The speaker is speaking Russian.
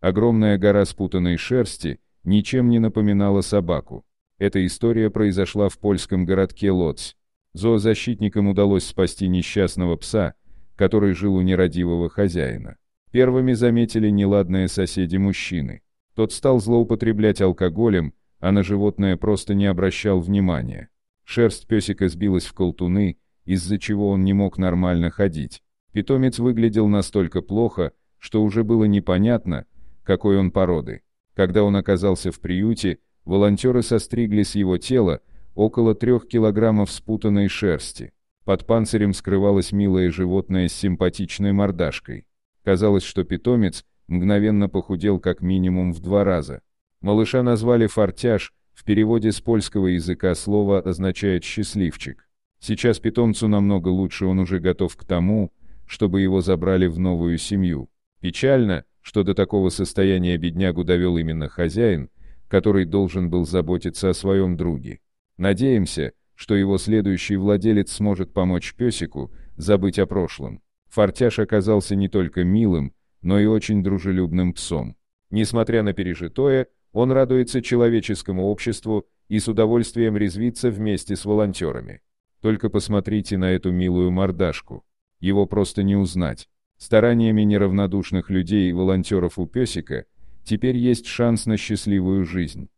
Огромная гора спутанной шерсти ничем не напоминала собаку. Эта история произошла в польском городке Лоц. Зоозащитникам удалось спасти несчастного пса, который жил у нерадивого хозяина. Первыми заметили неладные соседи мужчины. Тот стал злоупотреблять алкоголем, а на животное просто не обращал внимания. Шерсть песика сбилась в колтуны, из-за чего он не мог нормально ходить. Питомец выглядел настолько плохо, что уже было непонятно, какой он породы. Когда он оказался в приюте, волонтеры состригли с его тела около трех килограммов спутанной шерсти. Под панцирем скрывалось милое животное с симпатичной мордашкой. Казалось, что питомец мгновенно похудел как минимум в два раза. Малыша назвали «фортяж», в переводе с польского языка слово означает «счастливчик». Сейчас питомцу намного лучше, он уже готов к тому, чтобы его забрали в новую семью. Печально, что до такого состояния беднягу довел именно хозяин, который должен был заботиться о своем друге. Надеемся, что его следующий владелец сможет помочь песику забыть о прошлом. Фортяж оказался не только милым, но и очень дружелюбным псом. Несмотря на пережитое, он радуется человеческому обществу и с удовольствием резвится вместе с волонтерами. Только посмотрите на эту милую мордашку. Его просто не узнать. Стараниями неравнодушных людей и волонтеров у песика теперь есть шанс на счастливую жизнь.